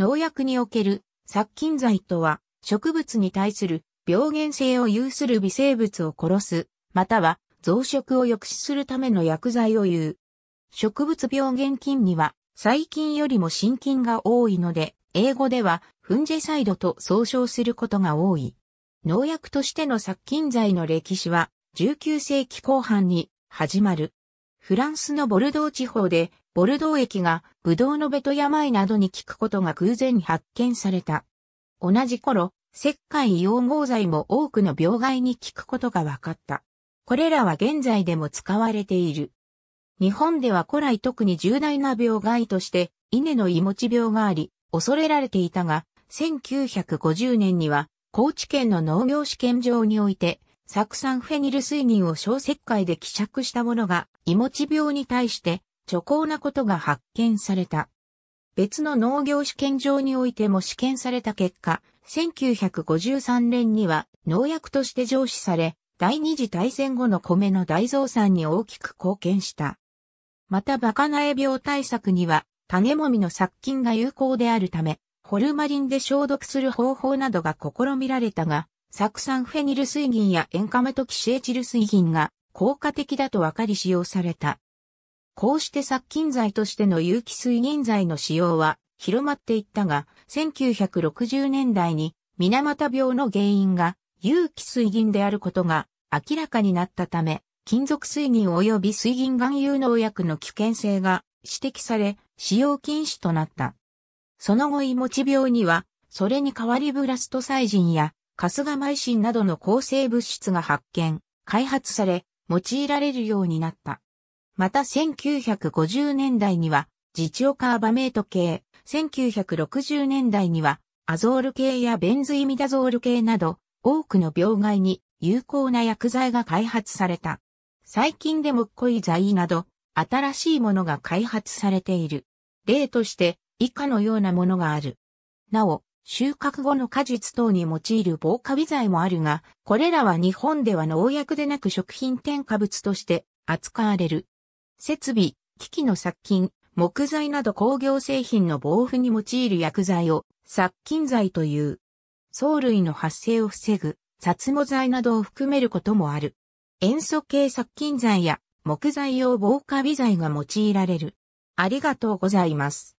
農薬における殺菌剤とは、植物に対する病原性を有する微生物を殺す、または増殖を抑止するための薬剤を言う。植物病原菌には細菌よりも真菌が多いので、英語ではフンジェサイドと総称することが多い。農薬としての殺菌剤の歴史は19世紀後半に始まる。フランスのボルドー地方でボルドー液がブドウのベトヤマイなどに効くことが偶然発見された。同じ頃、石灰溶合剤も多くの病害に効くことが分かった。これらは現在でも使われている。日本では古来特に重大な病害として、稲の胃持ち病があり、恐れられていたが、1950年には、高知県の農業試験場において、酢酸フェニル水銀を小石灰で希釈したものが、胃持ち病に対して、虚構なことが発見された。別の農業試験場においても試験された結果、1953年には農薬として上司され、第二次大戦後の米の大増産に大きく貢献した。またバカナエ病対策には、種もみの殺菌が有効であるため、ホルマリンで消毒する方法などが試みられたが、酢酸フェニル水銀や塩化メトキシエチル水銀が効果的だと分かり使用された。こうして殺菌剤としての有機水銀剤の使用は広まっていったが、1960年代に水俣病の原因が有機水銀であることが明らかになったため、金属水銀及び水銀含有農薬の危険性が指摘され、使用禁止となった。その後、イモチ病には、それに代わりブラストサイジンやカスガマイシンなどの抗生物質が発見、開発され、用いられるようになった。また1950年代には、ジチオカーバメート系、1960年代には、アゾール系やベンズイミダゾール系など、多くの病害に有効な薬剤が開発された。最近でもっこい剤など、新しいものが開発されている。例として、以下のようなものがある。なお、収穫後の果実等に用いる防カビ剤もあるが、これらは日本では農薬でなく食品添加物として扱われる。設備、機器の殺菌、木材など工業製品の防腐に用いる薬剤を殺菌剤という。藻類の発生を防ぐ殺毛剤などを含めることもある。塩素系殺菌剤や木材用防火微剤が用いられる。ありがとうございます。